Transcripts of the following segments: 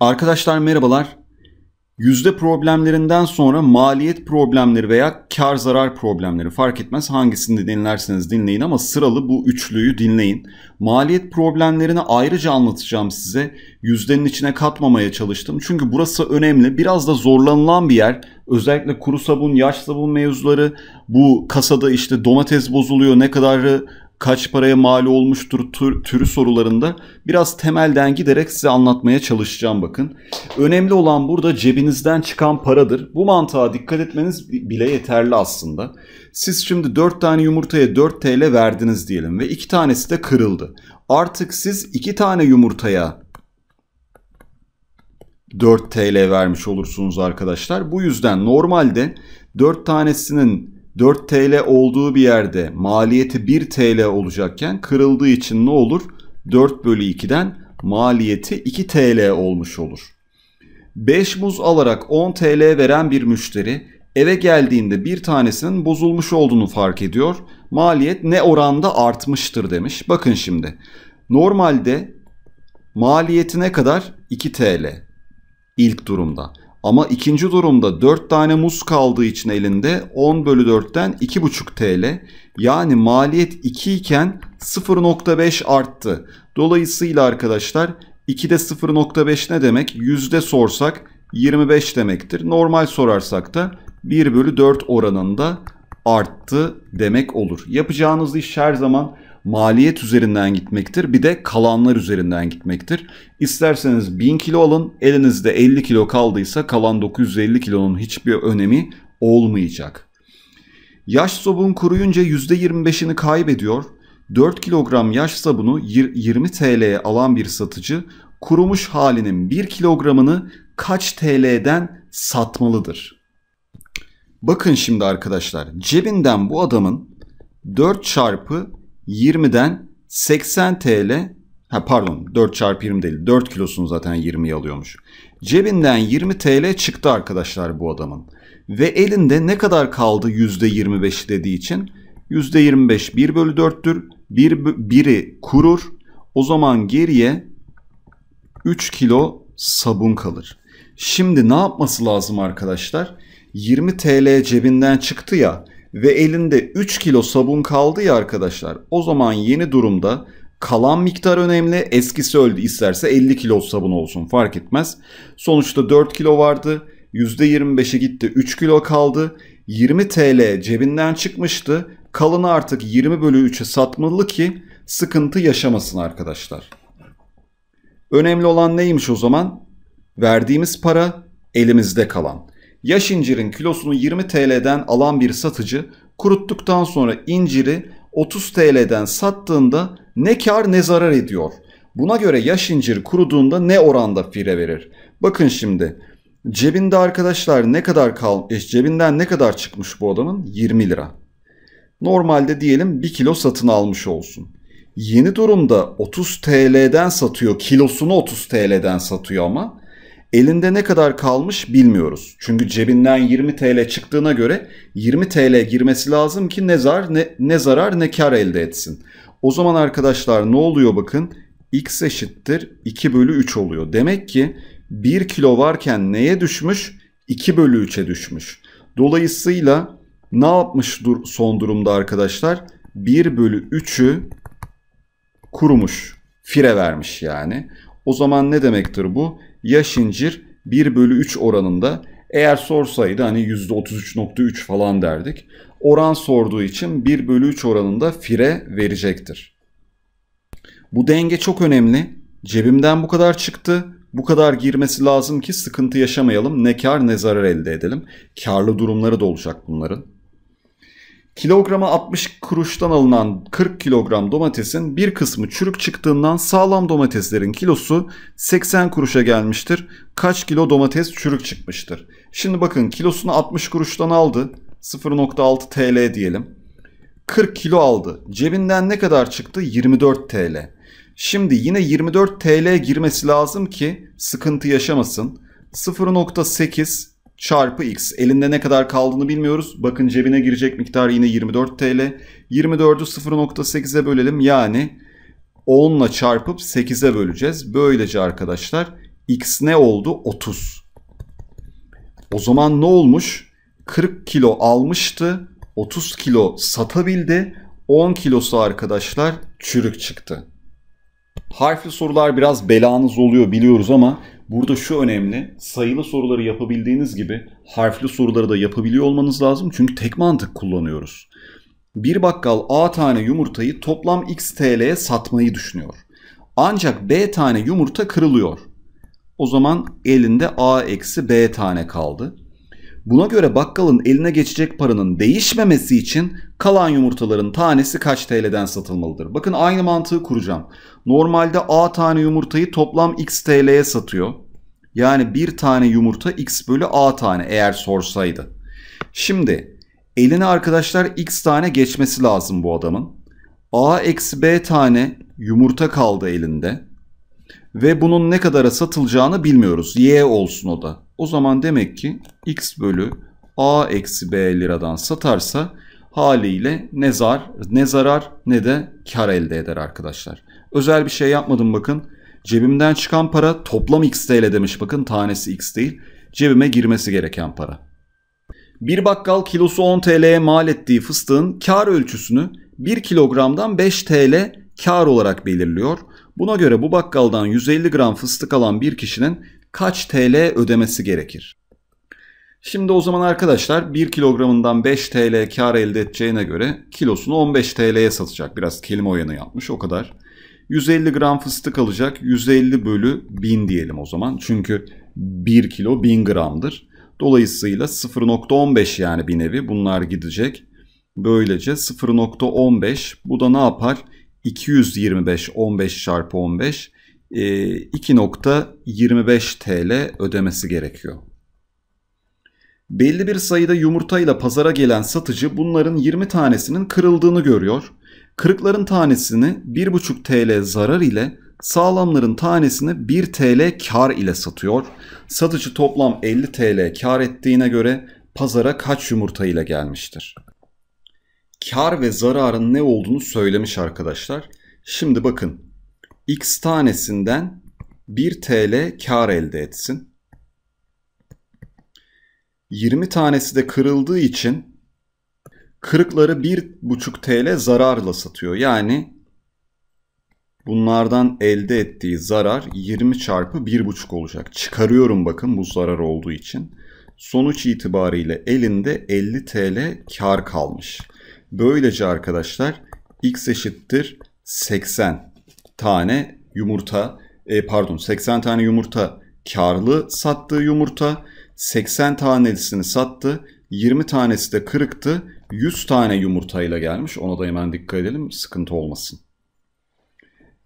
Arkadaşlar merhabalar. Yüzde problemlerinden sonra maliyet problemleri veya kar zarar problemleri fark etmez hangisini dinlerseniz dinleyin ama sıralı bu üçlüyü dinleyin. Maliyet problemlerini ayrıca anlatacağım size. Yüzdenin içine katmamaya çalıştım. Çünkü burası önemli. Biraz da zorlanılan bir yer. Özellikle kuru sabun, yaş sabun mevzuları, bu kasada işte domates bozuluyor, ne kadarı kaç paraya mal olmuştur tür, türü sorularında biraz temelden giderek size anlatmaya çalışacağım bakın. Önemli olan burada cebinizden çıkan paradır. Bu mantığa dikkat etmeniz bile yeterli aslında. Siz şimdi 4 tane yumurtaya 4 TL verdiniz diyelim ve 2 tanesi de kırıldı. Artık siz 2 tane yumurtaya 4 TL vermiş olursunuz arkadaşlar. Bu yüzden normalde 4 tanesinin 4 TL olduğu bir yerde maliyeti 1 TL olacakken kırıldığı için ne olur? 4 bölü 2'den maliyeti 2 TL olmuş olur. 5 muz alarak 10 TL veren bir müşteri eve geldiğinde bir tanesinin bozulmuş olduğunu fark ediyor. Maliyet ne oranda artmıştır demiş. Bakın şimdi. Normalde maliyeti ne kadar? 2 TL ilk durumda. Ama ikinci durumda 4 tane muz kaldığı için elinde 10 bölü 4'ten 2,5 TL. Yani maliyet 2 iken 0.5 arttı. Dolayısıyla arkadaşlar 2'de 0.5 ne demek? Yüzde sorsak 25 demektir. Normal sorarsak da 1 bölü 4 oranında arttı demek olur. Yapacağınız iş her zaman maliyet üzerinden gitmektir. Bir de kalanlar üzerinden gitmektir. İsterseniz 1000 kilo alın. Elinizde 50 kilo kaldıysa kalan 950 kilonun hiçbir önemi olmayacak. Yaş sabun kuruyunca %25'ini kaybediyor. 4 kilogram yaş sabunu 20 TL'ye alan bir satıcı kurumuş halinin 1 kilogramını kaç TL'den satmalıdır? Bakın şimdi arkadaşlar cebinden bu adamın 4 çarpı 20'den 80 TL ha pardon 4 çarpı 20 değil 4 kilosunu zaten 20'yi alıyormuş. Cebinden 20 TL çıktı arkadaşlar bu adamın. Ve elinde ne kadar kaldı %25 dediği için? %25 1 bölü 4'tür. 1, 1'i kurur. O zaman geriye 3 kilo sabun kalır. Şimdi ne yapması lazım arkadaşlar? 20 TL cebinden çıktı ya ve elinde 3 kilo sabun kaldı ya arkadaşlar. O zaman yeni durumda kalan miktar önemli. Eskisi öldü isterse 50 kilo sabun olsun fark etmez. Sonuçta 4 kilo vardı. %25'e gitti 3 kilo kaldı. 20 TL cebinden çıkmıştı. Kalını artık 20 bölü 3'e satmalı ki sıkıntı yaşamasın arkadaşlar. Önemli olan neymiş o zaman? Verdiğimiz para elimizde kalan. Yaş incirin kilosunu 20 TL'den alan bir satıcı kuruttuktan sonra inciri 30 TL'den sattığında ne kar ne zarar ediyor. Buna göre yaş incir kuruduğunda ne oranda fire verir? Bakın şimdi cebinde arkadaşlar ne kadar kalmış e, cebinden ne kadar çıkmış bu adamın? 20 lira. Normalde diyelim 1 kilo satın almış olsun. Yeni durumda 30 TL'den satıyor kilosunu 30 TL'den satıyor ama Elinde ne kadar kalmış bilmiyoruz. Çünkü cebinden 20 TL çıktığına göre 20 TL girmesi lazım ki ne zar ne, ne zarar ne kar elde etsin. O zaman arkadaşlar ne oluyor bakın x eşittir 2 bölü 3 oluyor. Demek ki 1 kilo varken neye düşmüş? 2 bölü 3'e düşmüş. Dolayısıyla ne yapmış dur son durumda arkadaşlar? 1 bölü 3'ü kurumuş. Fire vermiş yani. O zaman ne demektir bu? Yaşincir 1 bölü 3 oranında eğer sorsaydı hani %33.3 falan derdik. Oran sorduğu için 1 bölü 3 oranında fire verecektir. Bu denge çok önemli. Cebimden bu kadar çıktı. Bu kadar girmesi lazım ki sıkıntı yaşamayalım. Ne kar ne zarar elde edelim. Karlı durumları da olacak bunların. Kilograma 60 kuruştan alınan 40 kilogram domatesin bir kısmı çürük çıktığından sağlam domateslerin kilosu 80 kuruşa gelmiştir. Kaç kilo domates çürük çıkmıştır? Şimdi bakın kilosunu 60 kuruştan aldı. 0.6 TL diyelim. 40 kilo aldı. Cebinden ne kadar çıktı? 24 TL. Şimdi yine 24 TL girmesi lazım ki sıkıntı yaşamasın. 0.8 çarpı x. Elinde ne kadar kaldığını bilmiyoruz. Bakın cebine girecek miktar yine 24 TL. 24'ü 0.8'e bölelim. Yani 10'la çarpıp 8'e böleceğiz. Böylece arkadaşlar x ne oldu? 30. O zaman ne olmuş? 40 kilo almıştı. 30 kilo satabildi. 10 kilosu arkadaşlar çürük çıktı. Harfli sorular biraz belanız oluyor biliyoruz ama Burada şu önemli. Sayılı soruları yapabildiğiniz gibi harfli soruları da yapabiliyor olmanız lazım. Çünkü tek mantık kullanıyoruz. Bir bakkal A tane yumurtayı toplam X TL'ye satmayı düşünüyor. Ancak B tane yumurta kırılıyor. O zaman elinde A eksi B tane kaldı. Buna göre bakkalın eline geçecek paranın değişmemesi için kalan yumurtaların tanesi kaç TL'den satılmalıdır? Bakın aynı mantığı kuracağım. Normalde A tane yumurtayı toplam X TL'ye satıyor. Yani bir tane yumurta X bölü A tane eğer sorsaydı. Şimdi eline arkadaşlar X tane geçmesi lazım bu adamın. A eksi B tane yumurta kaldı elinde. Ve bunun ne kadara satılacağını bilmiyoruz. Y olsun o da. O zaman demek ki x bölü a eksi b liradan satarsa haliyle ne zar, ne zarar ne de kar elde eder arkadaşlar. Özel bir şey yapmadım bakın. Cebimden çıkan para toplam x TL demiş bakın tanesi x değil. Cebime girmesi gereken para. Bir bakkal kilosu 10 TL'ye mal ettiği fıstığın kar ölçüsünü 1 kilogramdan 5 TL kar olarak belirliyor. Buna göre bu bakkaldan 150 gram fıstık alan bir kişinin kaç TL ödemesi gerekir? Şimdi o zaman arkadaşlar 1 kilogramından 5 TL kar elde edeceğine göre kilosunu 15 TL'ye satacak. Biraz kelime oyanı yapmış o kadar. 150 gram fıstık alacak. 150 bölü 1000 diyelim o zaman. Çünkü 1 kilo 1000 gramdır. Dolayısıyla 0.15 yani bir nevi bunlar gidecek. Böylece 0.15 bu da ne yapar? 225 15 çarpı 15 2.25 ee, TL ödemesi gerekiyor. Belli bir sayıda yumurtayla pazara gelen satıcı bunların 20 tanesinin kırıldığını görüyor. Kırıkların tanesini 1.5 TL zarar ile sağlamların tanesini 1 TL kar ile satıyor. Satıcı toplam 50 TL kar ettiğine göre pazara kaç yumurta ile gelmiştir? Kar ve zararın ne olduğunu söylemiş arkadaşlar. Şimdi bakın x tanesinden 1 TL kar elde etsin. 20 tanesi de kırıldığı için kırıkları 1,5 TL zararla satıyor. Yani bunlardan elde ettiği zarar 20 çarpı 1,5 olacak. Çıkarıyorum bakın bu zarar olduğu için. Sonuç itibariyle elinde 50 TL kar kalmış. Böylece arkadaşlar x eşittir 80 tane yumurta, e, pardon 80 tane yumurta karlı sattığı yumurta, 80 tanesini sattı, 20 tanesi de kırıktı, 100 tane yumurtayla gelmiş. Ona da hemen dikkat edelim, sıkıntı olmasın.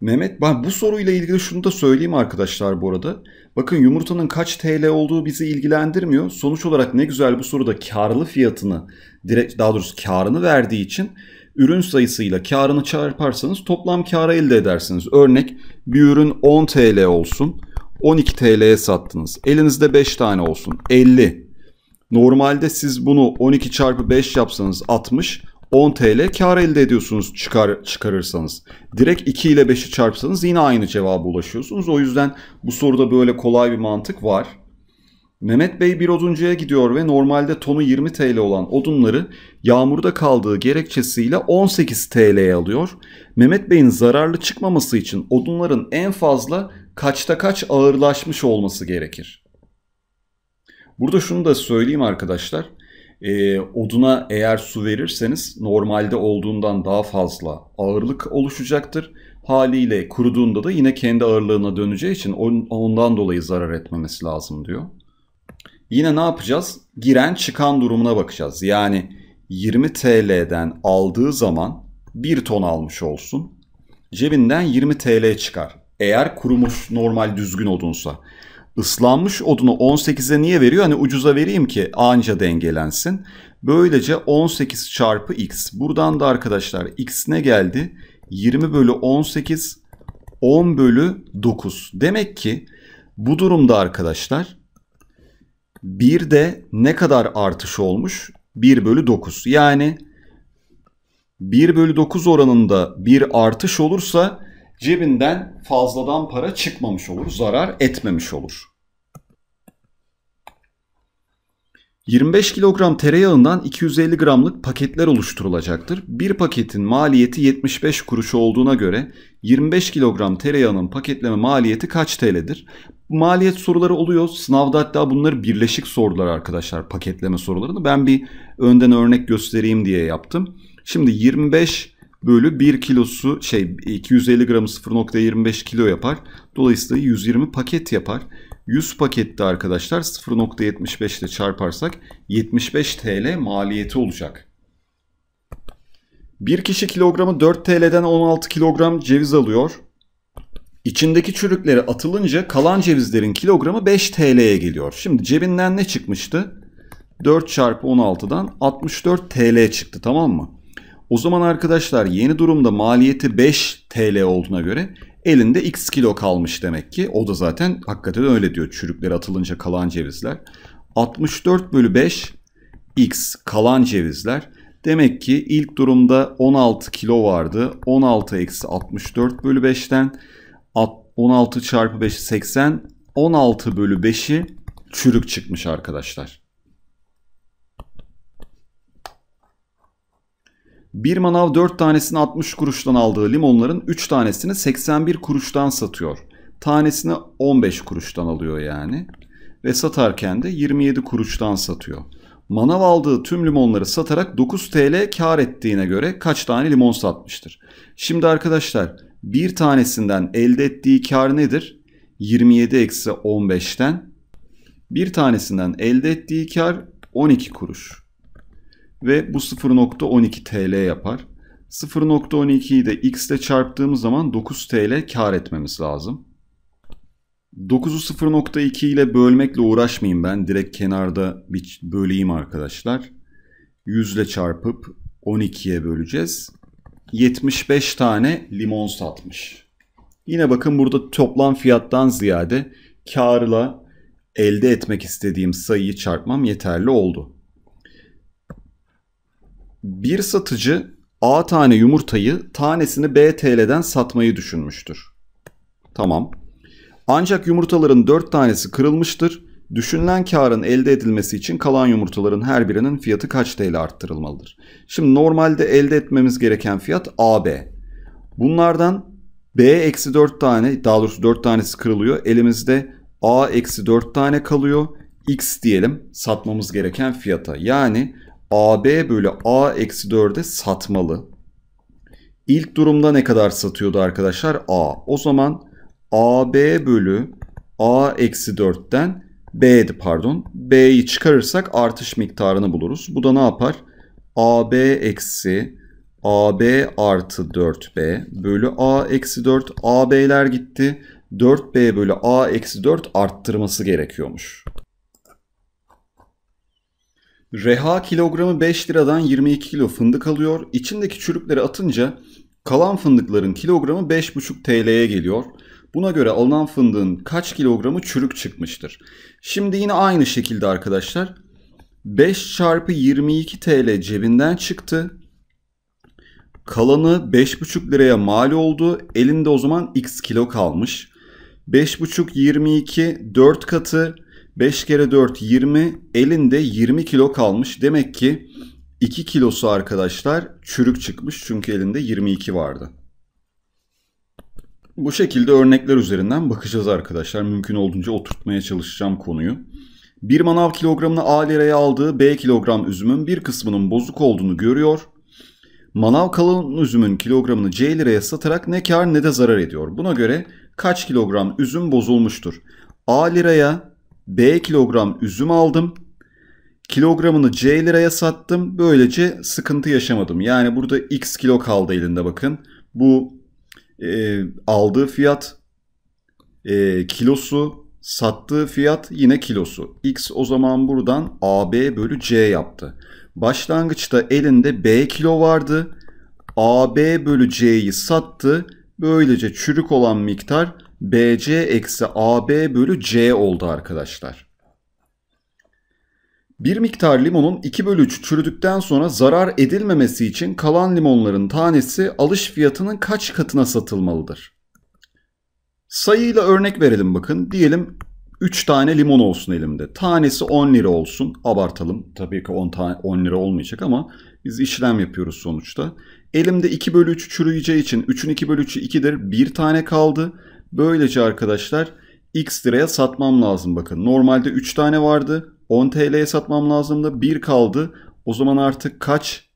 Mehmet ben bu soruyla ilgili şunu da söyleyeyim arkadaşlar bu arada. Bakın yumurtanın kaç TL olduğu bizi ilgilendirmiyor. Sonuç olarak ne güzel bu soruda karlı fiyatını direkt daha doğrusu karını verdiği için ürün sayısıyla karını çarparsanız toplam karı elde edersiniz. Örnek bir ürün 10 TL olsun. 12 TL'ye sattınız. Elinizde 5 tane olsun. 50. Normalde siz bunu 12 çarpı 5 yapsanız 60. 10 TL kar elde ediyorsunuz çıkar, çıkarırsanız. Direkt 2 ile 5'i çarpsanız yine aynı cevaba ulaşıyorsunuz. O yüzden bu soruda böyle kolay bir mantık var. Mehmet Bey bir oduncuya gidiyor ve normalde tonu 20 TL olan odunları yağmurda kaldığı gerekçesiyle 18 TL'ye alıyor. Mehmet Bey'in zararlı çıkmaması için odunların en fazla kaçta kaç ağırlaşmış olması gerekir. Burada şunu da söyleyeyim arkadaşlar. E, oduna eğer su verirseniz normalde olduğundan daha fazla ağırlık oluşacaktır. Haliyle kuruduğunda da yine kendi ağırlığına döneceği için ondan dolayı zarar etmemesi lazım diyor. Yine ne yapacağız? Giren çıkan durumuna bakacağız. Yani 20 TL'den aldığı zaman 1 ton almış olsun. Cebinden 20 TL çıkar. Eğer kurumuş normal düzgün odunsa. Islanmış odunu 18'e niye veriyor? Hani ucuza vereyim ki anca dengelensin. Böylece 18 çarpı x. Buradan da arkadaşlar x ne geldi? 20 bölü 18 10 bölü 9. Demek ki bu durumda arkadaşlar bir de ne kadar artış olmuş? 1 bölü 9. Yani 1 bölü 9 oranında bir artış olursa cebinden fazladan para çıkmamış olur. Zarar etmemiş olur. 25 kilogram tereyağından 250 gramlık paketler oluşturulacaktır. Bir paketin maliyeti 75 kuruş olduğuna göre 25 kilogram tereyağının paketleme maliyeti kaç TL'dir? maliyet soruları oluyor. Sınavda hatta bunları birleşik sordular arkadaşlar paketleme sorularını. Ben bir önden örnek göstereyim diye yaptım. Şimdi 25 bölü 1 kilosu şey 250 gramı 0.25 kilo yapar. Dolayısıyla 120 paket yapar. 100 pakette arkadaşlar 0.75 ile çarparsak 75 TL maliyeti olacak. Bir kişi kilogramı 4 TL'den 16 kilogram ceviz alıyor. İçindeki çürükleri atılınca kalan cevizlerin kilogramı 5 TL'ye geliyor. Şimdi cebinden ne çıkmıştı? 4 çarpı 16'dan 64 TL çıktı tamam mı? O zaman arkadaşlar yeni durumda maliyeti 5 TL olduğuna göre elinde x kilo kalmış demek ki. O da zaten hakikaten öyle diyor çürükleri atılınca kalan cevizler. 64 bölü 5 x kalan cevizler. Demek ki ilk durumda 16 kilo vardı. 16 eksi 64 bölü 5'ten 16 çarpı 5 80. 16 bölü 5'i çürük çıkmış arkadaşlar. Bir manav 4 tanesini 60 kuruştan aldığı limonların 3 tanesini 81 kuruştan satıyor. Tanesini 15 kuruştan alıyor yani. Ve satarken de 27 kuruştan satıyor. Manav aldığı tüm limonları satarak 9 TL kar ettiğine göre kaç tane limon satmıştır? Şimdi arkadaşlar bir tanesinden elde ettiği kar nedir? 27 eksi 15'ten bir tanesinden elde ettiği kar 12 kuruş. Ve bu 0.12 TL yapar. 0.12'yi de x ile çarptığımız zaman 9 TL kar etmemiz lazım. 9'u 0.2 ile bölmekle uğraşmayayım ben. Direkt kenarda bir böleyim arkadaşlar. 100 ile çarpıp 12'ye böleceğiz. 75 tane limon satmış. Yine bakın burada toplam fiyattan ziyade karla elde etmek istediğim sayıyı çarpmam yeterli oldu. Bir satıcı A tane yumurtayı tanesini B TL'den satmayı düşünmüştür. Tamam. Ancak yumurtaların 4 tanesi kırılmıştır Düşünülen karın elde edilmesi için kalan yumurtaların her birinin fiyatı kaç TL arttırılmalıdır? Şimdi normalde elde etmemiz gereken fiyat AB. Bunlardan B eksi 4 tane daha doğrusu 4 tanesi kırılıyor. Elimizde A eksi 4 tane kalıyor. X diyelim satmamız gereken fiyata. Yani AB bölü A eksi 4'e satmalı. İlk durumda ne kadar satıyordu arkadaşlar? A. O zaman AB bölü A eksi 4'ten B'di pardon. B'yi çıkarırsak artış miktarını buluruz. Bu da ne yapar? AB eksi AB artı 4B bölü A eksi 4 AB'ler gitti. 4B bölü A eksi 4 arttırması gerekiyormuş. Reha kilogramı 5 liradan 22 kilo fındık alıyor. İçindeki çürükleri atınca kalan fındıkların kilogramı 5,5 TL'ye geliyor. Buna göre alınan fındığın kaç kilogramı çürük çıkmıştır. Şimdi yine aynı şekilde arkadaşlar. 5 çarpı 22 TL cebinden çıktı. Kalanı 5,5 liraya mal oldu. Elinde o zaman x kilo kalmış. 5,5 22 4 katı 5 kere 4 20 elinde 20 kilo kalmış. Demek ki 2 kilosu arkadaşlar çürük çıkmış çünkü elinde 22 vardı. Bu şekilde örnekler üzerinden bakacağız arkadaşlar. Mümkün olduğunca oturtmaya çalışacağım konuyu. Bir manav kilogramını A liraya aldığı B kilogram üzümün bir kısmının bozuk olduğunu görüyor. Manav kalın üzümün kilogramını C liraya satarak ne kar ne de zarar ediyor. Buna göre kaç kilogram üzüm bozulmuştur? A liraya B kilogram üzüm aldım. Kilogramını C liraya sattım. Böylece sıkıntı yaşamadım. Yani burada X kilo kaldı elinde bakın. Bu e, aldığı fiyat, e, kilosu, sattığı fiyat yine kilosu. X o zaman buradan AB bölü C yaptı. Başlangıçta elinde B kilo vardı. AB bölü C'yi sattı. Böylece çürük olan miktar BC eksi AB bölü C oldu arkadaşlar. Bir miktar limonun 2 bölü 3 çürüdükten sonra zarar edilmemesi için kalan limonların tanesi alış fiyatının kaç katına satılmalıdır? Sayıyla örnek verelim bakın. Diyelim 3 tane limon olsun elimde. Tanesi 10 lira olsun. Abartalım. Tabii ki 10, tane, 10 lira olmayacak ama biz işlem yapıyoruz sonuçta. Elimde 2 bölü 3 çürüyeceği için 3'ün 2 bölü 3'ü 2'dir. 1 tane kaldı. Böylece arkadaşlar x liraya satmam lazım bakın. Normalde 3 tane vardı. 10 TL'ye satmam lazımdı. 1 kaldı. O zaman artık kaç?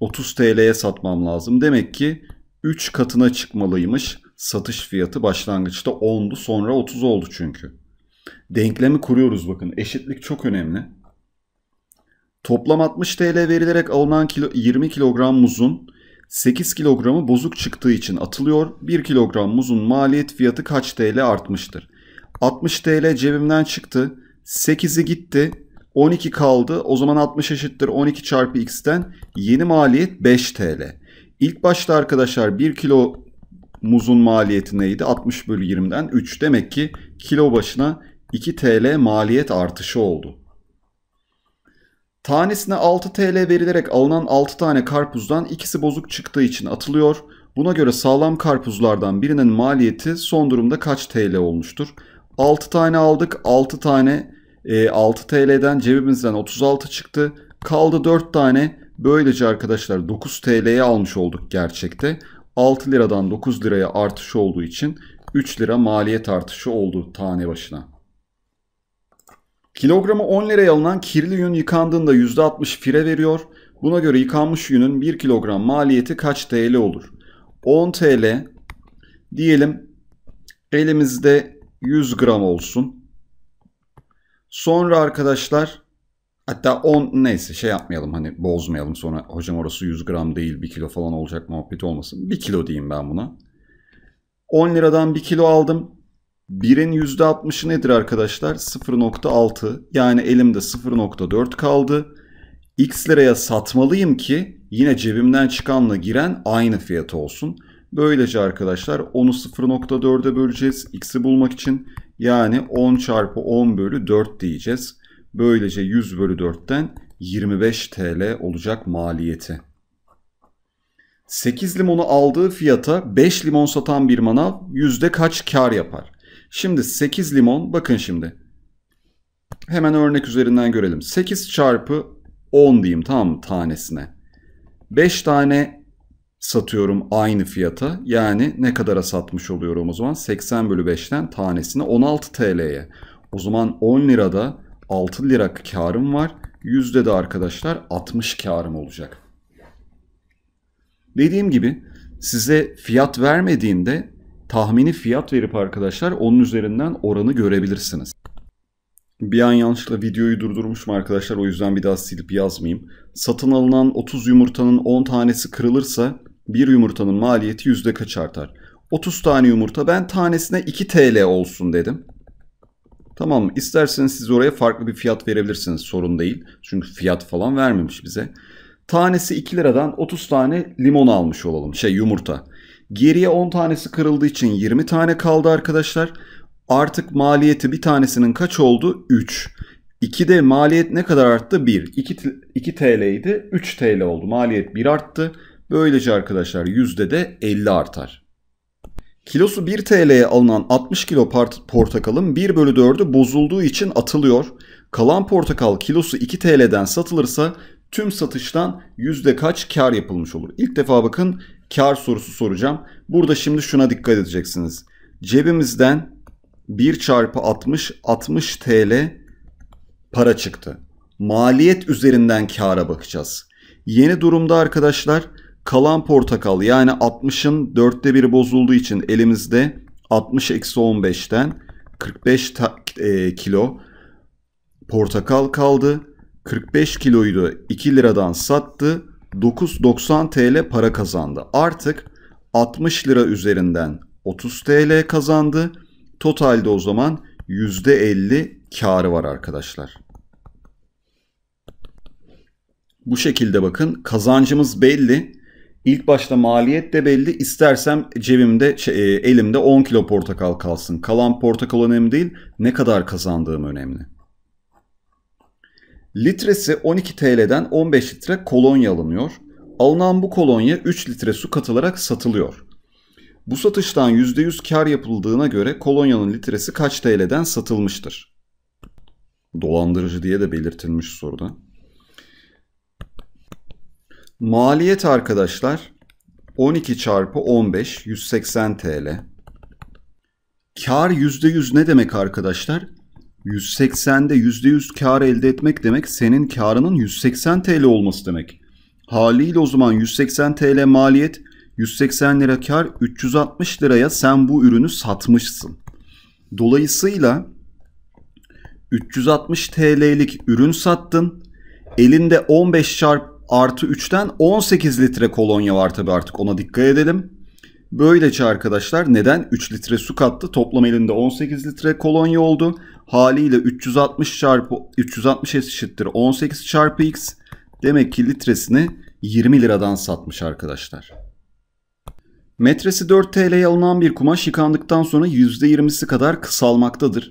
30 TL'ye satmam lazım. Demek ki 3 katına çıkmalıymış. Satış fiyatı başlangıçta 10'du sonra 30 oldu çünkü. Denklemi kuruyoruz bakın. Eşitlik çok önemli. Toplam 60 TL verilerek alınan kilo, 20 kilogram muzun 8 kilogramı bozuk çıktığı için atılıyor. 1 kilogram muzun maliyet fiyatı kaç TL artmıştır? 60 TL cebimden çıktı. 8'i gitti. 12 kaldı. O zaman 60 eşittir 12 çarpı x'ten yeni maliyet 5 TL. İlk başta arkadaşlar 1 kilo muzun maliyeti neydi? 60 bölü 20'den 3. Demek ki kilo başına 2 TL maliyet artışı oldu. Tanesine 6 TL verilerek alınan 6 tane karpuzdan ikisi bozuk çıktığı için atılıyor. Buna göre sağlam karpuzlardan birinin maliyeti son durumda kaç TL olmuştur? 6 tane aldık. 6 tane e, 6 TL'den cebimizden 36 çıktı. Kaldı 4 tane. Böylece arkadaşlar 9 TL'ye almış olduk gerçekte. 6 liradan 9 liraya artış olduğu için 3 lira maliyet artışı oldu tane başına. Kilogramı 10 liraya alınan kirli yün yıkandığında %60 fire veriyor. Buna göre yıkanmış yünün 1 kilogram maliyeti kaç TL olur? 10 TL diyelim elimizde 100 gram olsun. Sonra arkadaşlar hatta 10 neyse şey yapmayalım hani bozmayalım sonra hocam orası 100 gram değil 1 kilo falan olacak muhabbet olmasın. 1 kilo diyeyim ben buna. 10 liradan 1 kilo aldım. 1'in %60'ı nedir arkadaşlar? 0.6 yani elimde 0.4 kaldı. X liraya satmalıyım ki yine cebimden çıkanla giren aynı fiyat olsun. Böylece arkadaşlar onu 0.4'e böleceğiz x'i bulmak için. Yani 10 çarpı 10 bölü 4 diyeceğiz. Böylece 100 bölü 4'ten 25 TL olacak maliyeti. 8 limonu aldığı fiyata 5 limon satan bir manav yüzde kaç kar yapar? Şimdi 8 limon bakın şimdi. Hemen örnek üzerinden görelim. 8 çarpı 10 diyeyim tam tanesine. 5 tane satıyorum aynı fiyata. Yani ne kadara satmış oluyorum o zaman? 80 bölü 5'ten tanesini 16 TL'ye. O zaman 10 lirada 6 lira karım var. Yüzde de arkadaşlar 60 karım olacak. Dediğim gibi size fiyat vermediğinde tahmini fiyat verip arkadaşlar onun üzerinden oranı görebilirsiniz. Bir an yanlışlıkla videoyu durdurmuşum arkadaşlar o yüzden bir daha silip yazmayayım. Satın alınan 30 yumurtanın 10 tanesi kırılırsa bir yumurtanın maliyeti yüzde kaç artar? 30 tane yumurta ben tanesine 2 TL olsun dedim. Tamam isterseniz siz oraya farklı bir fiyat verebilirsiniz. Sorun değil. Çünkü fiyat falan vermemiş bize. Tanesi 2 liradan 30 tane limon almış olalım. Şey yumurta. Geriye 10 tanesi kırıldığı için 20 tane kaldı arkadaşlar. Artık maliyeti bir tanesinin kaç oldu? 3. 2 de maliyet ne kadar arttı? 1. 2, 2 TL idi. 3 TL oldu. Maliyet 1 arttı. Böylece arkadaşlar yüzde de 50 artar. Kilosu 1 TL'ye alınan 60 kilo portakalın 1 bölü 4'ü bozulduğu için atılıyor. Kalan portakal kilosu 2 TL'den satılırsa tüm satıştan yüzde kaç kar yapılmış olur? İlk defa bakın kar sorusu soracağım. Burada şimdi şuna dikkat edeceksiniz. Cebimizden 1 çarpı 60 60 TL para çıktı. Maliyet üzerinden kara bakacağız. Yeni durumda arkadaşlar Kalan portakal yani 60'ın dörtte biri bozulduğu için elimizde 60 eksi 15'ten 45 e, kilo portakal kaldı. 45 kiloyu da 2 liradan sattı. 9.90 TL para kazandı. Artık 60 lira üzerinden 30 TL kazandı. Totalde o zaman %50 karı var arkadaşlar. Bu şekilde bakın kazancımız belli. İlk başta maliyet de belli. İstersem cebimde, şey, e, elimde 10 kilo portakal kalsın. Kalan portakal önemli değil. Ne kadar kazandığım önemli. Litresi 12 TL'den 15 litre kolonya alınıyor. Alınan bu kolonya 3 litre su katılarak satılıyor. Bu satıştan %100 kar yapıldığına göre kolonyanın litresi kaç TL'den satılmıştır? Dolandırıcı diye de belirtilmiş soruda. Maliyet arkadaşlar 12 çarpı 15 180 TL. Kar %100 ne demek arkadaşlar? 180'de %100 kar elde etmek demek senin karının 180 TL olması demek. Haliyle o zaman 180 TL maliyet, 180 lira kar, 360 liraya sen bu ürünü satmışsın. Dolayısıyla 360 TL'lik ürün sattın. Elinde 15 çarp artı 3'ten 18 litre kolonya var tabi artık ona dikkat edelim. Böylece arkadaşlar neden 3 litre su kattı? Toplam elinde 18 litre kolonya oldu. Haliyle 360 çarpı 360 eşittir 18 çarpı x. Demek ki litresini 20 liradan satmış arkadaşlar. Metresi 4 TL'ye alınan bir kumaş yıkandıktan sonra %20'si kadar kısalmaktadır.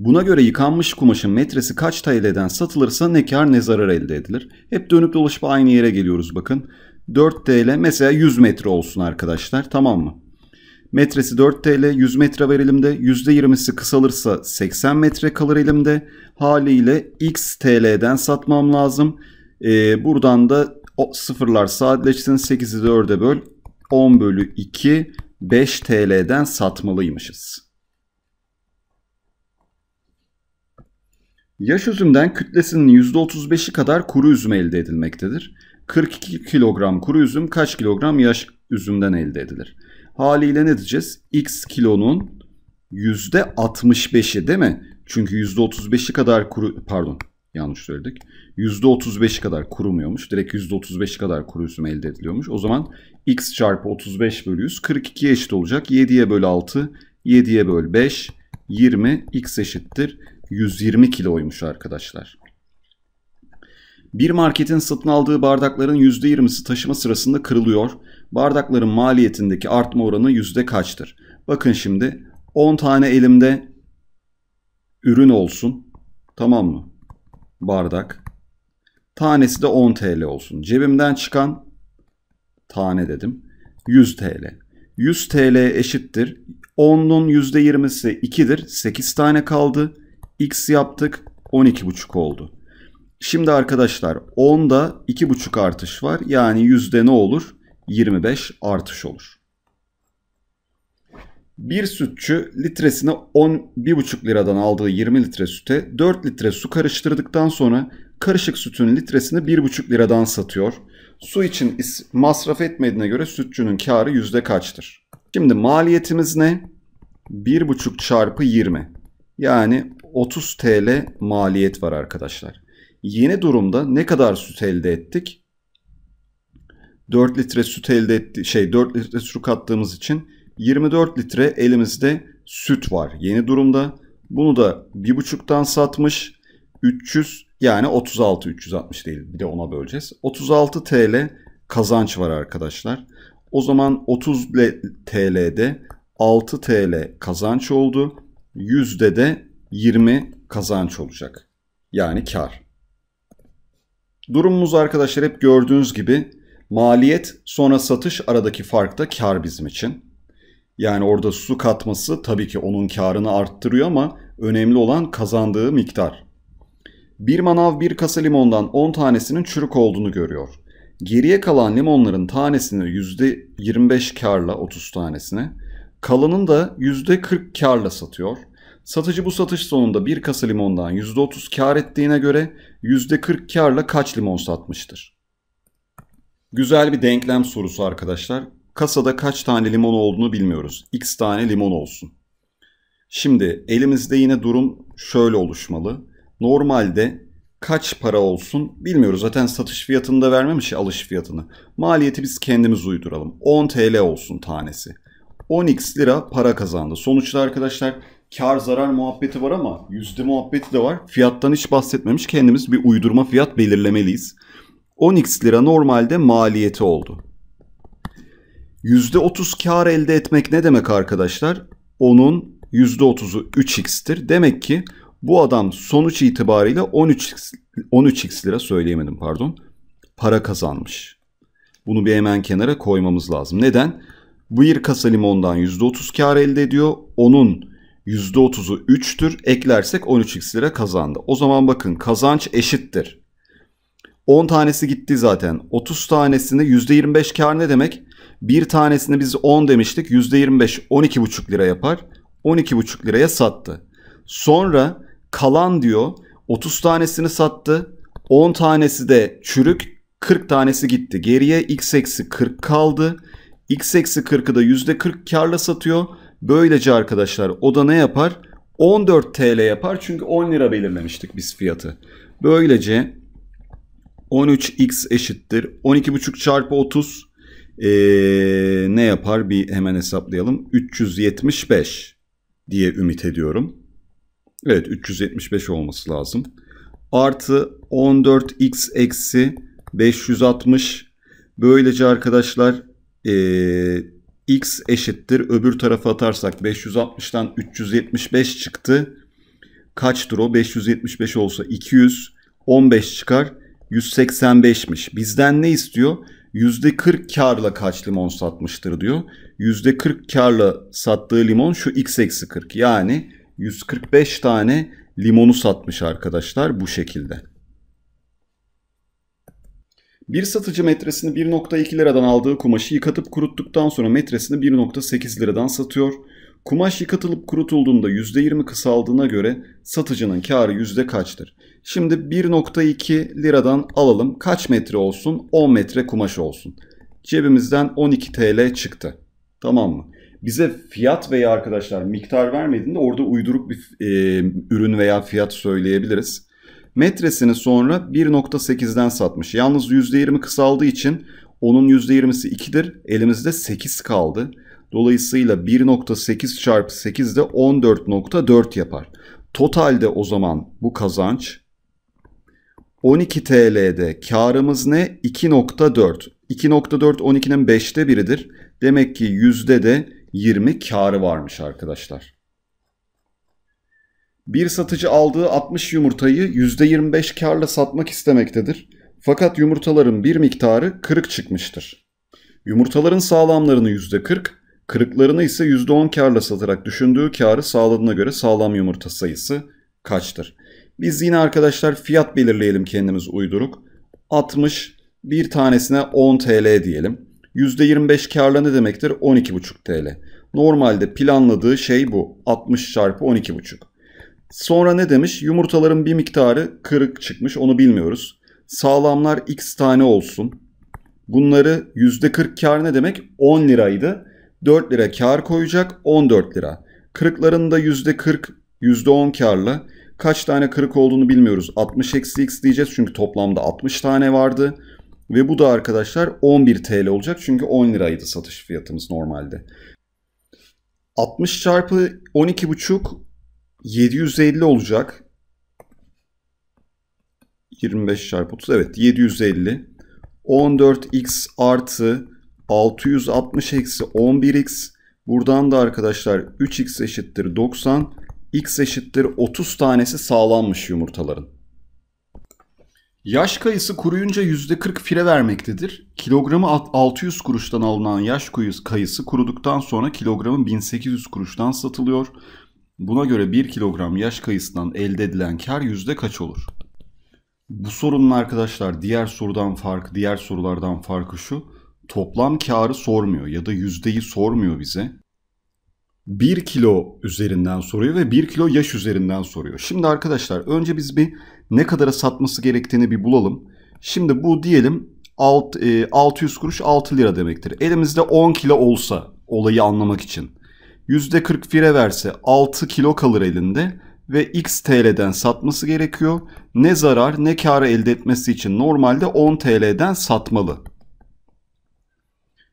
Buna göre yıkanmış kumaşın metresi kaç TL'den satılırsa ne kar ne zarar elde edilir. Hep dönüp dolaşıp aynı yere geliyoruz bakın. 4 TL mesela 100 metre olsun arkadaşlar tamam mı? Metresi 4 TL 100 metre var elimde. %20'si kısalırsa 80 metre kalır elimde. Haliyle x TL'den satmam lazım. Ee, buradan da o sıfırlar sadeleşsin 8'i 4'e böl 10 bölü 2 5 TL'den satmalıymışız. Yaş üzümden kütlesinin %35'i kadar kuru üzüm elde edilmektedir. 42 kilogram kuru üzüm kaç kilogram yaş üzümden elde edilir? Haliyle ne diyeceğiz? X kilonun %65'i değil mi? Çünkü %35'i kadar kuru pardon yanlış söyledik. %35'i kadar kurumuyormuş. Direkt %35'i kadar kuru üzüm elde ediliyormuş. O zaman x çarpı 35 bölü 100 42'ye eşit olacak. 7'ye bölü 6, 7'ye bölü 5, 20 x eşittir 120 kiloymuş arkadaşlar. Bir marketin satın aldığı bardakların %20'si taşıma sırasında kırılıyor. Bardakların maliyetindeki artma oranı yüzde kaçtır? Bakın şimdi 10 tane elimde ürün olsun. Tamam mı? Bardak. Tanesi de 10 TL olsun. Cebimden çıkan tane dedim. 100 TL. 100 TL eşittir. 10'un %20'si 2'dir. 8 tane kaldı x yaptık 12,5 oldu. Şimdi arkadaşlar 10'da 2,5 artış var. Yani yüzde ne olur? 25 artış olur. Bir sütçü litresine 11,5 liradan aldığı 20 litre süte 4 litre su karıştırdıktan sonra karışık sütün litresini 1,5 liradan satıyor. Su için masraf etmediğine göre sütçünün karı yüzde kaçtır? Şimdi maliyetimiz ne? 1,5 çarpı 20. Yani 30 TL maliyet var arkadaşlar. Yeni durumda ne kadar süt elde ettik? 4 litre süt elde etti şey 4 litre su kattığımız için 24 litre elimizde süt var yeni durumda. Bunu da 1.5'tan satmış 300 yani 36 360 değil bir de ona böleceğiz. 36 TL kazanç var arkadaşlar. O zaman 30 TL'de 6 TL kazanç oldu. Yüzde de 20 kazanç olacak. Yani kar. Durumumuz arkadaşlar hep gördüğünüz gibi maliyet sonra satış aradaki fark da kar bizim için. Yani orada su katması tabii ki onun karını arttırıyor ama önemli olan kazandığı miktar. Bir manav bir kasa limondan 10 tanesinin çürük olduğunu görüyor. Geriye kalan limonların tanesini %25 karla 30 tanesine, kalanın da %40 karla satıyor. Satıcı bu satış sonunda bir kasa limondan %30 kar ettiğine göre %40 karla kaç limon satmıştır? Güzel bir denklem sorusu arkadaşlar. Kasada kaç tane limon olduğunu bilmiyoruz. X tane limon olsun. Şimdi elimizde yine durum şöyle oluşmalı. Normalde kaç para olsun bilmiyoruz. Zaten satış fiyatını da vermemiş alış fiyatını. Maliyeti biz kendimiz uyduralım. 10 TL olsun tanesi. 10x lira para kazandı. Sonuçta arkadaşlar kar zarar muhabbeti var ama yüzde muhabbeti de var. Fiyattan hiç bahsetmemiş. Kendimiz bir uydurma fiyat belirlemeliyiz. 10x lira normalde maliyeti oldu. Yüzde %30 kar elde etmek ne demek arkadaşlar? Onun yüzde %30'u 3x'tir. Demek ki bu adam sonuç itibariyle 13x, 13x lira söyleyemedim pardon. Para kazanmış. Bunu bir hemen kenara koymamız lazım. Neden? Bu bir kasa limondan %30 kar elde ediyor. Onun %30'u 3'tür. Eklersek 13x lira kazandı. O zaman bakın kazanç eşittir. 10 tanesi gitti zaten. 30 tanesinde %25 kar ne demek? Bir tanesini biz 10 demiştik. %25 12,5 lira yapar. 12,5 liraya sattı. Sonra kalan diyor 30 tanesini sattı. 10 tanesi de çürük. 40 tanesi gitti. Geriye x eksi 40 kaldı. x eksi 40'ı da %40 karla satıyor. Böylece arkadaşlar o da ne yapar? 14 TL yapar çünkü 10 lira belirlemiştik biz fiyatı. Böylece 13x eşittir 12,5 çarpı 30 ee, ne yapar bir hemen hesaplayalım 375 diye ümit ediyorum. Evet 375 olması lazım. Artı 14x eksi 560 böylece arkadaşlar ee, x eşittir öbür tarafa atarsak 560'tan 375 çıktı. Kaçtır o? 575 olsa 215 15 çıkar 185'miş. Bizden ne istiyor? %40 karla kaç limon satmıştır diyor. %40 karla sattığı limon şu x eksi 40. Yani 145 tane limonu satmış arkadaşlar bu şekilde. Bir satıcı metresini 1.2 liradan aldığı kumaşı yıkatıp kuruttuktan sonra metresini 1.8 liradan satıyor. Kumaş yıkatılıp kurutulduğunda %20 kısaldığına göre satıcının karı yüzde kaçtır? Şimdi 1.2 liradan alalım. Kaç metre olsun? 10 metre kumaş olsun. Cebimizden 12 TL çıktı. Tamam mı? Bize fiyat veya arkadaşlar miktar vermediğinde orada uyduruk bir e, ürün veya fiyat söyleyebiliriz. Metresini sonra 1.8'den satmış. Yalnız %20 kısaldığı için onun %20'si 2'dir. Elimizde 8 kaldı. Dolayısıyla 1.8 çarpı 8 de 14.4 yapar. Totalde o zaman bu kazanç 12 TL'de karımız ne? 2.4. 2.4 12'nin 5'te biridir. Demek ki yüzde de 20 karı varmış arkadaşlar. Bir satıcı aldığı 60 yumurtayı %25 karla satmak istemektedir. Fakat yumurtaların bir miktarı kırık çıkmıştır. Yumurtaların sağlamlarını %40, kırıklarını ise %10 karla satarak düşündüğü karı sağladığına göre sağlam yumurta sayısı kaçtır? Biz yine arkadaşlar fiyat belirleyelim kendimiz uyduruk. 60 bir tanesine 10 TL diyelim. %25 karla ne demektir? 12,5 TL. Normalde planladığı şey bu. 60 çarpı 12,5. Sonra ne demiş? Yumurtaların bir miktarı kırık çıkmış onu bilmiyoruz. Sağlamlar x tane olsun. Bunları %40 kar ne demek? 10 liraydı. 4 lira kar koyacak 14 lira. Kırıkların da %40, %10 karlı. Kaç tane kırık olduğunu bilmiyoruz. 60 eksi x diyeceğiz çünkü toplamda 60 tane vardı. Ve bu da arkadaşlar 11 TL olacak çünkü 10 liraydı satış fiyatımız normalde. 60 çarpı 12,5 750 olacak. 25 çarpı 30 evet 750. 14x artı 660 eksi 11x. Buradan da arkadaşlar 3x eşittir 90. x eşittir 30 tanesi sağlanmış yumurtaların. Yaş kayısı kuruyunca %40 fire vermektedir. Kilogramı 600 kuruştan alınan yaş kayısı kuruduktan sonra kilogramı 1800 kuruştan satılıyor. Buna göre 1 kilogram yaş kayısından elde edilen kar yüzde kaç olur? Bu sorunun arkadaşlar diğer sorudan farkı, diğer sorulardan farkı şu. Toplam karı sormuyor ya da yüzdeyi sormuyor bize. 1 kilo üzerinden soruyor ve 1 kilo yaş üzerinden soruyor. Şimdi arkadaşlar önce biz bir ne kadara satması gerektiğini bir bulalım. Şimdi bu diyelim alt, e, 600 kuruş 6 lira demektir. Elimizde 10 kilo olsa olayı anlamak için. %40 fire verse 6 kilo kalır elinde ve X TL'den satması gerekiyor. Ne zarar ne kâr elde etmesi için normalde 10 TL'den satmalı.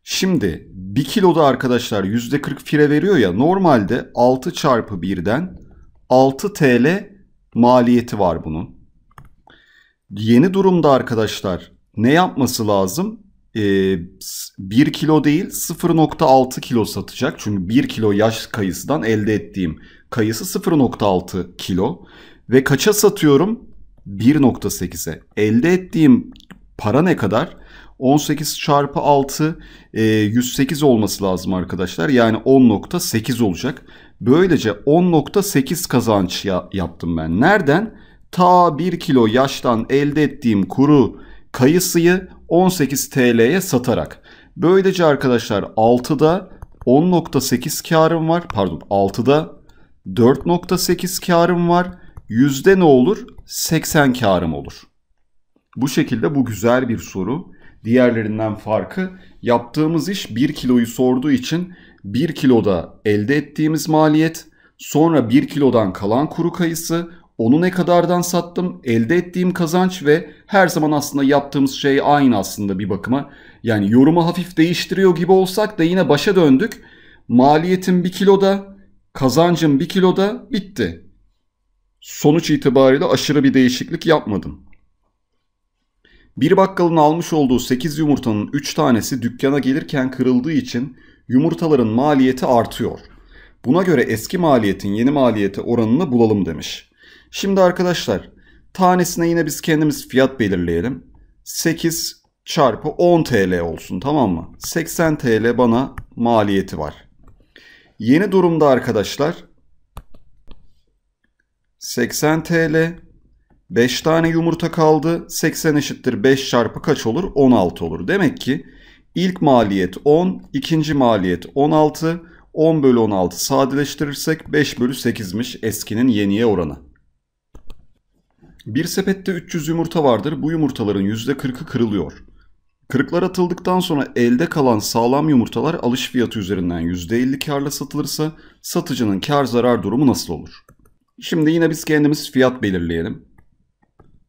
Şimdi 1 kiloda arkadaşlar %40 fire veriyor ya normalde 6 çarpı 1'den 6 TL maliyeti var bunun. Yeni durumda arkadaşlar ne yapması lazım? 1 ee, kilo değil 0.6 kilo satacak. Çünkü 1 kilo yaş kayısıdan elde ettiğim kayısı 0.6 kilo. Ve kaça satıyorum? 1.8'e. Elde ettiğim para ne kadar? 18 çarpı 6 108 e, olması lazım arkadaşlar. Yani 10.8 olacak. Böylece 10.8 kazanç yaptım ben. Nereden? Ta 1 kilo yaştan elde ettiğim kuru kayısıyı 18 TL'ye satarak. Böylece arkadaşlar 6'da 10.8 karım var. Pardon 6'da 4.8 karım var. Yüzde ne olur? 80 karım olur. Bu şekilde bu güzel bir soru. Diğerlerinden farkı yaptığımız iş 1 kiloyu sorduğu için 1 kiloda elde ettiğimiz maliyet, sonra 1 kilodan kalan kuru kayısı, onu ne kadardan sattım, elde ettiğim kazanç ve her zaman aslında yaptığımız şey aynı aslında bir bakıma. Yani yorumu hafif değiştiriyor gibi olsak da yine başa döndük. Maliyetim 1 kiloda, kazancım 1 kiloda bitti. Sonuç itibariyle aşırı bir değişiklik yapmadım. Bir bakkalın almış olduğu 8 yumurtanın 3 tanesi dükkana gelirken kırıldığı için yumurtaların maliyeti artıyor. Buna göre eski maliyetin yeni maliyete oranını bulalım demiş. Şimdi arkadaşlar tanesine yine biz kendimiz fiyat belirleyelim. 8 çarpı 10 TL olsun tamam mı? 80 TL bana maliyeti var. Yeni durumda arkadaşlar 80 TL 5 tane yumurta kaldı. 80 eşittir 5 çarpı kaç olur? 16 olur. Demek ki ilk maliyet 10, ikinci maliyet 16. 10 bölü 16 sadeleştirirsek 5 bölü 8'miş eskinin yeniye oranı. Bir sepette 300 yumurta vardır. Bu yumurtaların %40'ı kırılıyor. Kırıklar atıldıktan sonra elde kalan sağlam yumurtalar alış fiyatı üzerinden %50 karla satılırsa satıcının kar zarar durumu nasıl olur? Şimdi yine biz kendimiz fiyat belirleyelim.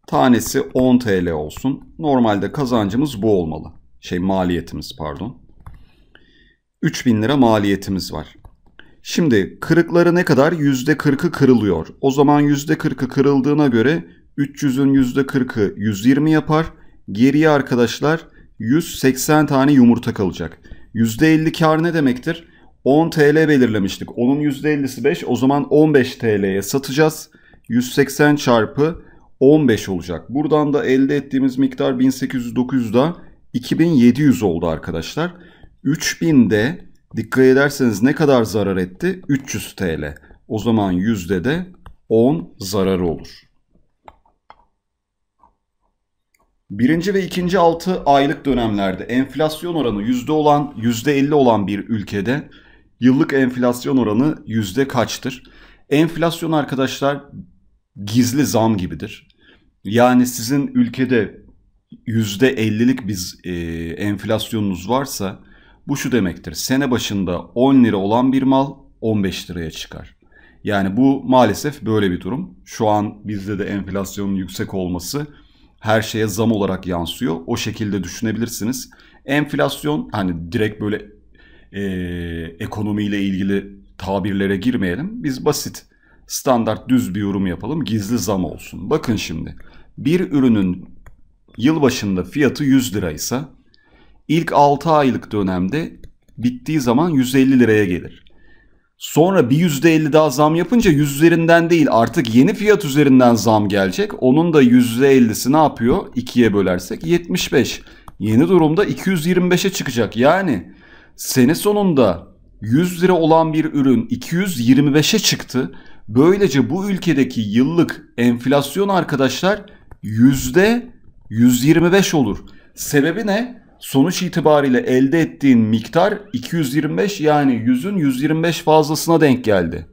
Tanesi 10 TL olsun. Normalde kazancımız bu olmalı. Şey maliyetimiz pardon. 3000 lira maliyetimiz var. Şimdi kırıkları ne kadar? %40'ı kırılıyor. O zaman %40'ı kırıldığına göre 300'ün %40'ı 120 yapar. Geriye arkadaşlar 180 tane yumurta kalacak. %50 kar ne demektir? 10 TL belirlemiştik. Onun %50'si 5. O zaman 15 TL'ye satacağız. 180 çarpı 15 olacak. Buradan da elde ettiğimiz miktar 1800-900'da 2700 oldu arkadaşlar. 3000'de dikkat ederseniz ne kadar zarar etti? 300 TL. O zaman yüzde de 10 zararı olur. Birinci ve ikinci altı aylık dönemlerde enflasyon oranı yüzde olan yüzde elli olan bir ülkede yıllık enflasyon oranı yüzde kaçtır? Enflasyon arkadaşlar gizli zam gibidir. Yani sizin ülkede yüzde ellilik biz e, enflasyonunuz varsa bu şu demektir. Sene başında 10 lira olan bir mal 15 liraya çıkar. Yani bu maalesef böyle bir durum. Şu an bizde de enflasyonun yüksek olması her şeye zam olarak yansıyor. O şekilde düşünebilirsiniz. Enflasyon hani direkt böyle e, ekonomiyle ilgili tabirlere girmeyelim. Biz basit standart düz bir yorum yapalım. Gizli zam olsun. Bakın şimdi bir ürünün yılbaşında fiyatı 100 liraysa ilk 6 aylık dönemde bittiği zaman 150 liraya gelir. Sonra bir %50 daha zam yapınca yüz üzerinden değil artık yeni fiyat üzerinden zam gelecek. Onun da %50'si ne yapıyor? 2'ye bölersek 75. Yeni durumda 225'e çıkacak. Yani sene sonunda 100 lira olan bir ürün 225'e çıktı. Böylece bu ülkedeki yıllık enflasyon arkadaşlar yüzde %125 olur. Sebebi ne? sonuç itibariyle elde ettiğin miktar 225 yani 100'ün 125 fazlasına denk geldi.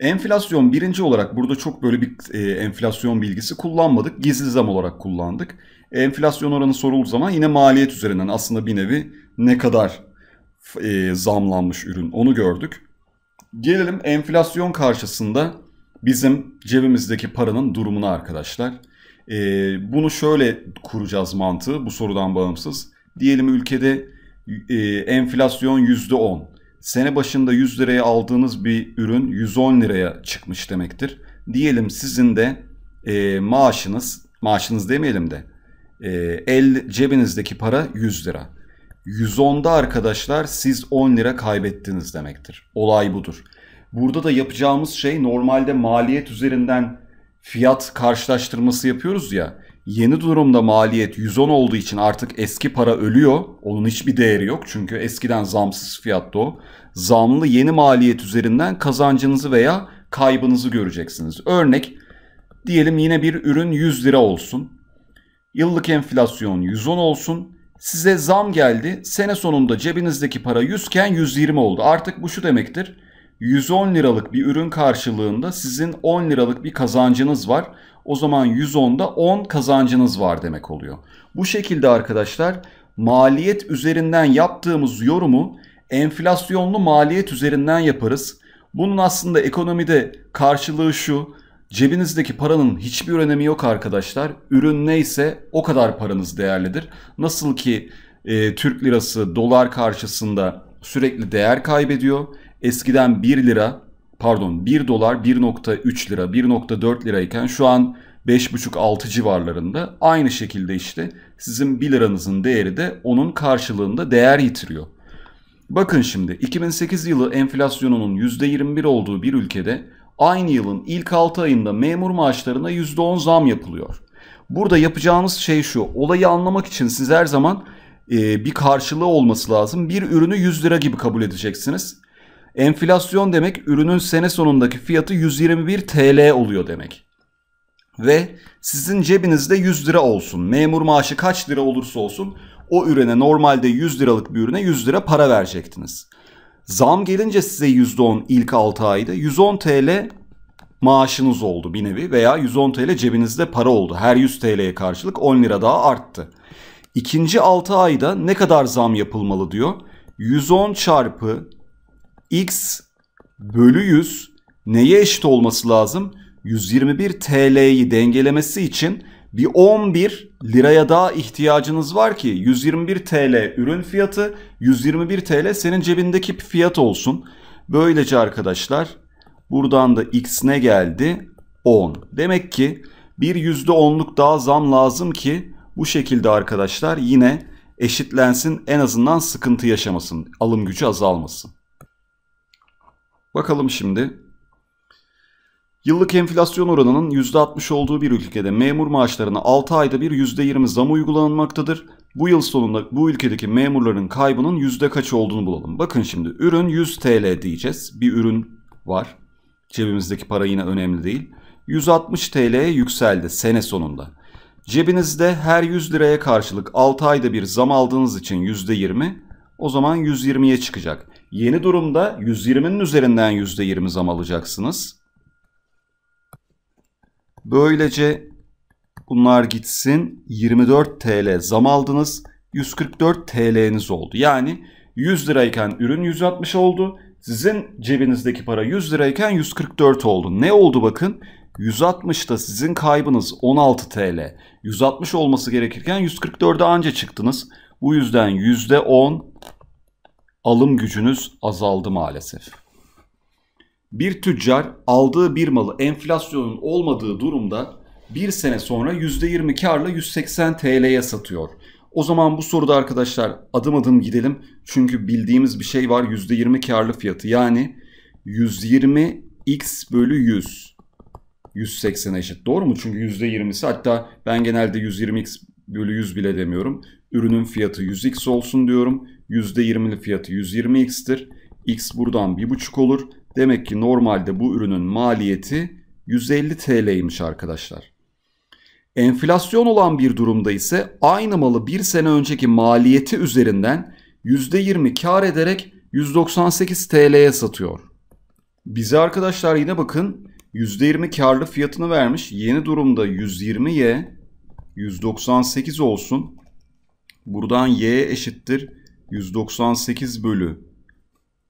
Enflasyon birinci olarak burada çok böyle bir e, enflasyon bilgisi kullanmadık. Gizli zam olarak kullandık. Enflasyon oranı sorulduğu zaman yine maliyet üzerinden aslında bir nevi ne kadar e, zamlanmış ürün onu gördük. Gelelim enflasyon karşısında bizim cebimizdeki paranın durumuna arkadaşlar. E, bunu şöyle kuracağız mantığı bu sorudan bağımsız. Diyelim ülkede e, enflasyon %10. Sene başında 100 liraya aldığınız bir ürün 110 liraya çıkmış demektir. Diyelim sizin de e, maaşınız, maaşınız demeyelim de e, el cebinizdeki para 100 lira. 110'da arkadaşlar siz 10 lira kaybettiniz demektir. Olay budur. Burada da yapacağımız şey normalde maliyet üzerinden fiyat karşılaştırması yapıyoruz ya. Yeni durumda maliyet 110 olduğu için artık eski para ölüyor. Onun hiçbir değeri yok çünkü eskiden zamsız fiyatta o. Zamlı yeni maliyet üzerinden kazancınızı veya kaybınızı göreceksiniz. Örnek diyelim yine bir ürün 100 lira olsun. Yıllık enflasyon 110 olsun. Size zam geldi. Sene sonunda cebinizdeki para 100 iken 120 oldu. Artık bu şu demektir. 110 liralık bir ürün karşılığında sizin 10 liralık bir kazancınız var. O zaman 110'da 10 kazancınız var demek oluyor. Bu şekilde arkadaşlar maliyet üzerinden yaptığımız yorumu enflasyonlu maliyet üzerinden yaparız. Bunun aslında ekonomide karşılığı şu. Cebinizdeki paranın hiçbir önemi yok arkadaşlar. Ürün neyse o kadar paranız değerlidir. Nasıl ki e, Türk lirası dolar karşısında sürekli değer kaybediyor eskiden 1 lira pardon 1 dolar 1.3 lira 1.4 lirayken şu an 5.5-6 civarlarında aynı şekilde işte sizin 1 liranızın değeri de onun karşılığında değer yitiriyor. Bakın şimdi 2008 yılı enflasyonunun %21 olduğu bir ülkede aynı yılın ilk 6 ayında memur maaşlarına %10 zam yapılıyor. Burada yapacağınız şey şu olayı anlamak için siz her zaman e, bir karşılığı olması lazım. Bir ürünü 100 lira gibi kabul edeceksiniz. Enflasyon demek ürünün sene sonundaki fiyatı 121 TL oluyor demek. Ve sizin cebinizde 100 lira olsun. Memur maaşı kaç lira olursa olsun o ürüne normalde 100 liralık bir ürüne 100 lira para verecektiniz. Zam gelince size %10 ilk 6 ayda 110 TL maaşınız oldu bir nevi veya 110 TL cebinizde para oldu. Her 100 TL'ye karşılık 10 lira daha arttı. İkinci 6 ayda ne kadar zam yapılmalı diyor. 110 çarpı x bölü 100 neye eşit olması lazım? 121 TL'yi dengelemesi için bir 11 liraya daha ihtiyacınız var ki 121 TL ürün fiyatı 121 TL senin cebindeki fiyat olsun. Böylece arkadaşlar buradan da x ne geldi? 10. Demek ki bir %10'luk daha zam lazım ki bu şekilde arkadaşlar yine eşitlensin en azından sıkıntı yaşamasın alım gücü azalmasın. Bakalım şimdi. Yıllık enflasyon oranının %60 olduğu bir ülkede memur maaşlarına 6 ayda bir %20 zam uygulanmaktadır. Bu yıl sonunda bu ülkedeki memurların kaybının yüzde kaç olduğunu bulalım. Bakın şimdi ürün 100 TL diyeceğiz. Bir ürün var. Cebimizdeki para yine önemli değil. 160 TL'ye yükseldi sene sonunda. Cebinizde her 100 liraya karşılık 6 ayda bir zam aldığınız için %20 o zaman 120'ye çıkacak. Yeni durumda 120'nin üzerinden %20 zam alacaksınız. Böylece bunlar gitsin 24 TL zam aldınız. 144 TL'niz oldu. Yani 100 lirayken ürün 160 oldu. Sizin cebinizdeki para 100 lirayken 144 oldu. Ne oldu bakın? 160'da sizin kaybınız 16 TL. 160 olması gerekirken 144'e anca çıktınız. Bu yüzden %10 alım gücünüz azaldı maalesef. Bir tüccar aldığı bir malı enflasyonun olmadığı durumda bir sene sonra %20 karla 180 TL'ye satıyor. O zaman bu soruda arkadaşlar adım adım gidelim. Çünkü bildiğimiz bir şey var %20 karlı fiyatı. Yani 120 x bölü 100 180'e eşit. Doğru mu? Çünkü %20'si hatta ben genelde 120x bölü 100 bile demiyorum. Ürünün fiyatı 100x olsun diyorum. %20'li fiyatı 120x'tir. X buradan 1,5 olur. Demek ki normalde bu ürünün maliyeti 150 TL'ymiş arkadaşlar. Enflasyon olan bir durumda ise aynı malı bir sene önceki maliyeti üzerinden %20 kar ederek 198 TL'ye satıyor. Bize arkadaşlar yine bakın %20 karlı fiyatını vermiş. Yeni durumda 120'ye 198 olsun. Buradan y eşittir 198 bölü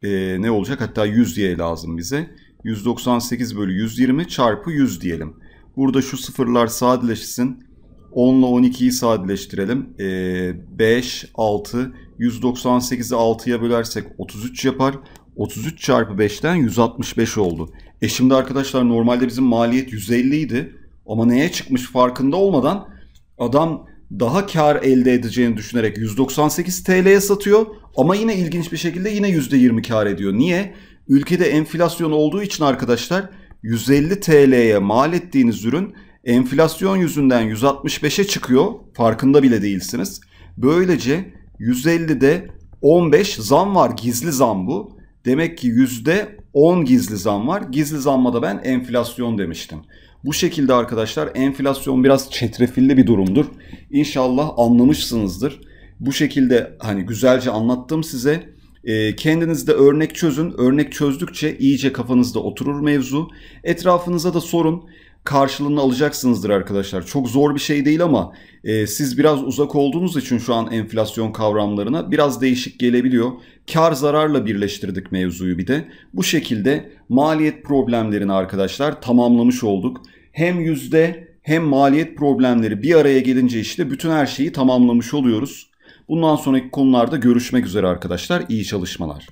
e, ne olacak? Hatta 100y lazım bize. 198 bölü 120 çarpı 100 diyelim. Burada şu sıfırlar sadeleşsin. 10 ile 12'yi sadeleştirelim. E, 5, 6, 198'i 6'ya bölersek 33 yapar. 33 çarpı 5'ten 165 oldu. E şimdi arkadaşlar normalde bizim maliyet 150 idi. Ama neye çıkmış farkında olmadan Adam daha kar elde edeceğini düşünerek 198 TL'ye satıyor ama yine ilginç bir şekilde yine %20 kar ediyor. Niye? Ülkede enflasyon olduğu için arkadaşlar 150 TL'ye mal ettiğiniz ürün enflasyon yüzünden 165'e çıkıyor. Farkında bile değilsiniz. Böylece 150'de 15 zam var. Gizli zam bu. Demek ki %10 gizli zam var. Gizli zamma da ben enflasyon demiştim. Bu şekilde arkadaşlar enflasyon biraz çetrefilli bir durumdur. İnşallah anlamışsınızdır. Bu şekilde hani güzelce anlattım size. E, ee, kendinizde örnek çözün. Örnek çözdükçe iyice kafanızda oturur mevzu. Etrafınıza da sorun karşılığını alacaksınızdır arkadaşlar. Çok zor bir şey değil ama e, siz biraz uzak olduğunuz için şu an enflasyon kavramlarına biraz değişik gelebiliyor. Kar zararla birleştirdik mevzuyu bir de. Bu şekilde maliyet problemlerini arkadaşlar tamamlamış olduk. Hem yüzde hem maliyet problemleri bir araya gelince işte bütün her şeyi tamamlamış oluyoruz. Bundan sonraki konularda görüşmek üzere arkadaşlar. İyi çalışmalar.